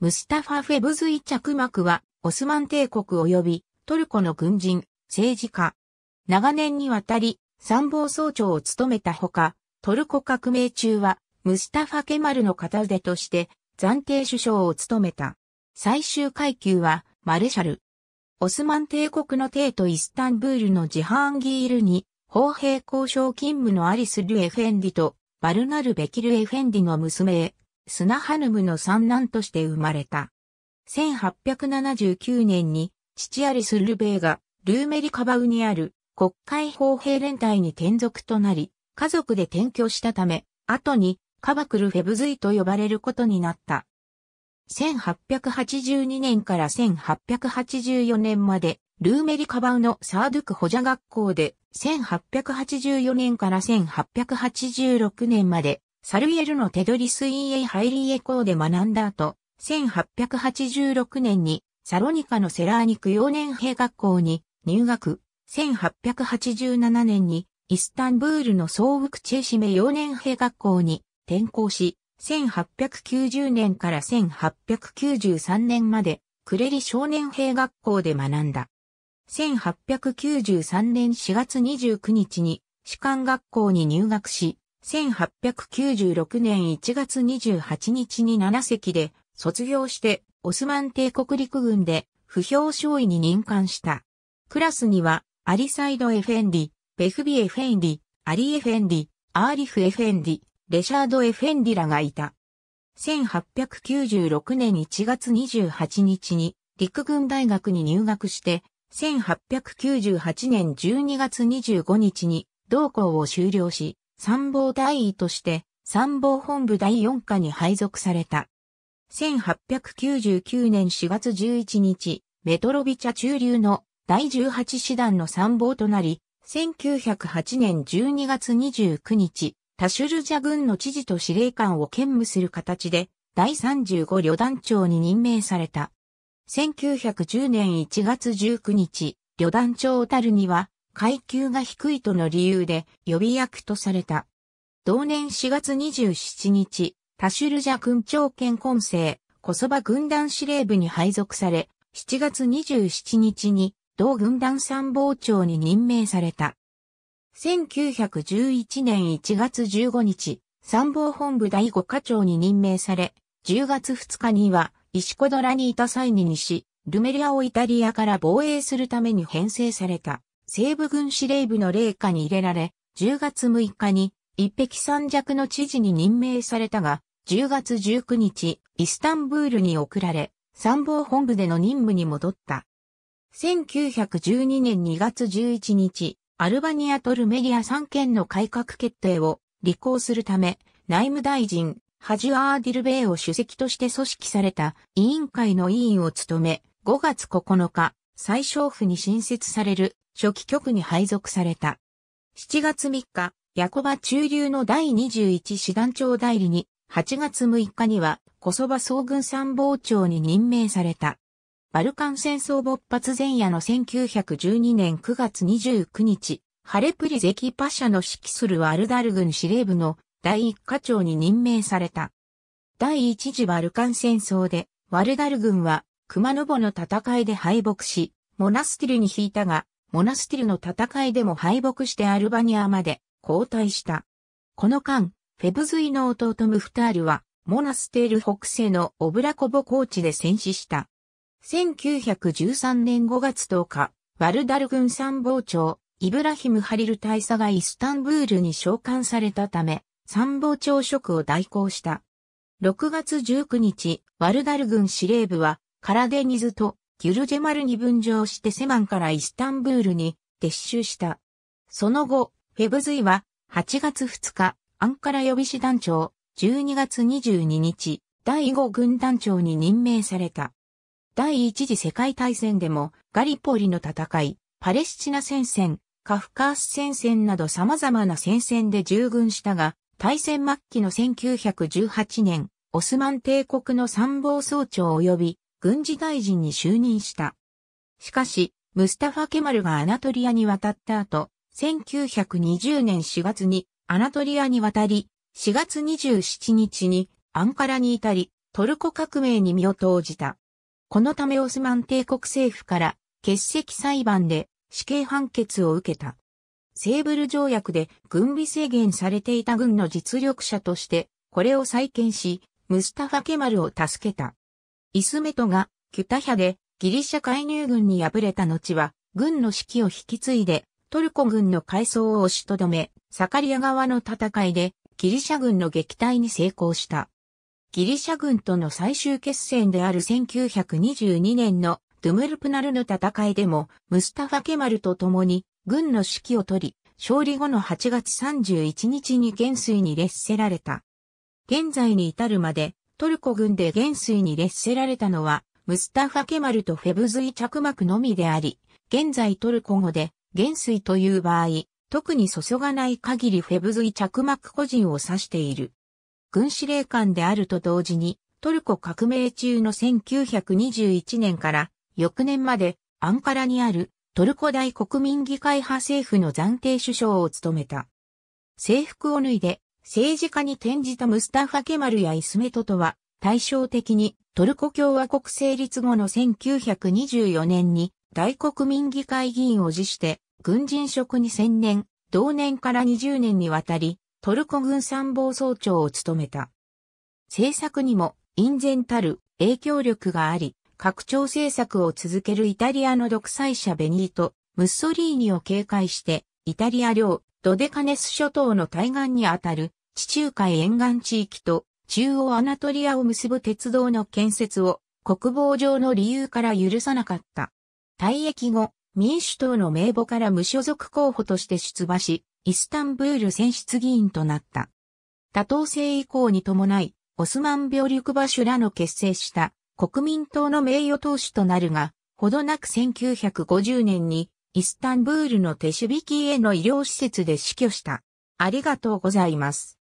ムスタファ・フェブズイ着幕は、オスマン帝国及びトルコの軍人、政治家。長年にわたり、参謀総長を務めたほか、トルコ革命中は、ムスタファ・ケマルの片腕として、暫定首相を務めた。最終階級は、マレシャル。オスマン帝国の帝都イスタンブールのジハンギールに、砲兵交渉勤務のアリス・ルエフェンディと、バルナル・ベキル・エフェンディの娘へ、スナハヌムの三男として生まれた。1879年に父アリス・ルベイがルーメリカバウにある国会砲兵連隊に転属となり、家族で転居したため、後にカバクル・フェブズイと呼ばれることになった。1882年から1884年まで、ルーメリカバウのサードゥク・ホジャ学校で、1884年から1886年まで、サルイエルのテドリスイーエハイリーエコーで学んだ後、1886年にサロニカのセラーニク幼年兵学校に入学、1887年にイスタンブールの総ウクチェシメ幼年兵学校に転校し、1890年から1893年までクレリ少年兵学校で学んだ。1893年4月29日に士官学校に入学し、1896年1月28日に7隻で卒業してオスマン帝国陸軍で不評少尉に任官した。クラスにはアリサイド・エフェンディ、ベフビ・エフェンディ、アリ・エフェンディ、アーリフ・エフェンディ、レシャード・エフェンディらがいた。1896年1月28日に陸軍大学に入学して、1898年12月25日に同校を修了し、参謀大尉として参謀本部第4課に配属された。1899年4月11日、メトロビチャ中流の第18師団の参謀となり、1908年12月29日、タシュルジャ軍の知事と司令官を兼務する形で、第35旅団長に任命された。1910年1月19日、旅団長たるには、階級が低いとの理由で予備役とされた。同年4月27日、タシュルジャ軍長兼混成、コソバ軍団司令部に配属され、7月27日に同軍団参謀長に任命された。1911年1月15日、参謀本部第5課長に任命され、10月2日には、石子ドラにいた際に西、ルメリアをイタリアから防衛するために編成された。西部軍司令部の霊下に入れられ、10月6日に一匹三尺の知事に任命されたが、10月19日、イスタンブールに送られ、参謀本部での任務に戻った。1912年2月11日、アルバニアとルメリア3県の改革決定を履行するため、内務大臣、ハジュアー・ディルベイを主席として組織された委員会の委員を務め、5月9日、最小府に新設される初期局に配属された。7月3日、ヤコバ中流の第21師団長代理に、8月6日にはコソバ総軍参謀長に任命された。バルカン戦争勃発前夜の1912年9月29日、ハレプリゼキパシャの指揮するワルダル軍司令部の第一課長に任命された。第一次バルカン戦争で、ワルダル軍は熊野ボの戦いで敗北し、モナスティルに引いたが、モナスティルの戦いでも敗北してアルバニアまで後退した。この間、フェブズイの弟ムフタールは、モナスティル北西のオブラコボ高地で戦死した。1913年5月10日、ワルダル軍参謀長、イブラヒム・ハリル大佐がイスタンブールに召喚されたため、参謀長職を代行した。6月19日、ワルダル軍司令部は、カラデニズとギュルジェマルに分譲してセマンからイスタンブールに撤収した。その後、フェブズイは8月2日、アンカラ予備士団長、12月22日、第5軍団長に任命された。第一次世界大戦でも、ガリポリの戦い、パレスチナ戦線、カフカース戦線など様々な戦線で従軍したが、大戦末期の1918年、オスマン帝国の参謀総長及び軍事大臣に就任した。しかし、ムスタファ・ケマルがアナトリアに渡った後、1920年4月にアナトリアに渡り、4月27日にアンカラに至り、トルコ革命に身を投じた。このためオスマン帝国政府から欠席裁判で死刑判決を受けた。セーブル条約で軍備制限されていた軍の実力者として、これを再建し、ムスタファ・ケマルを助けた。イスメトが、キュタヒャで、ギリシャ介入軍に敗れた後は、軍の指揮を引き継いで、トルコ軍の改装を押しとどめ、サカリア側の戦いで、ギリシャ軍の撃退に成功した。ギリシャ軍との最終決戦である1922年のドゥムルプナルの戦いでも、ムスタファ・ケマルと共に、軍の指揮を取り、勝利後の8月31日に元帥に列せられた。現在に至るまで、トルコ軍で元帥に劣せられたのは、ムスタファ・ケマルとフェブズイ着幕のみであり、現在トルコ語で元帥という場合、特に注がない限りフェブズイ着幕個人を指している。軍司令官であると同時に、トルコ革命中の1921年から翌年までアンカラにあるトルコ大国民議会派政府の暫定首相を務めた。制服を脱いで政治家に転じたムスタファ・ケマルやイスメトとは、対照的にトルコ共和国成立後の1924年に大国民議会議員を辞して軍人職に専念、同年から20年にわたりトルコ軍参謀総長を務めた。政策にも因然たる影響力があり、拡張政策を続けるイタリアの独裁者ベニート・ムッソリーニを警戒して、イタリア領ドデカネス諸島の対岸にあたる地中海沿岸地域と中央アナトリアを結ぶ鉄道の建設を国防上の理由から許さなかった。退役後、民主党の名簿から無所属候補として出馬し、イスタンブール選出議員となった。多党制以降に伴い、オスマン病力場所らの結成した国民党の名誉党首となるが、ほどなく1950年にイスタンブールの手シュビキへの医療施設で死去した。ありがとうございます。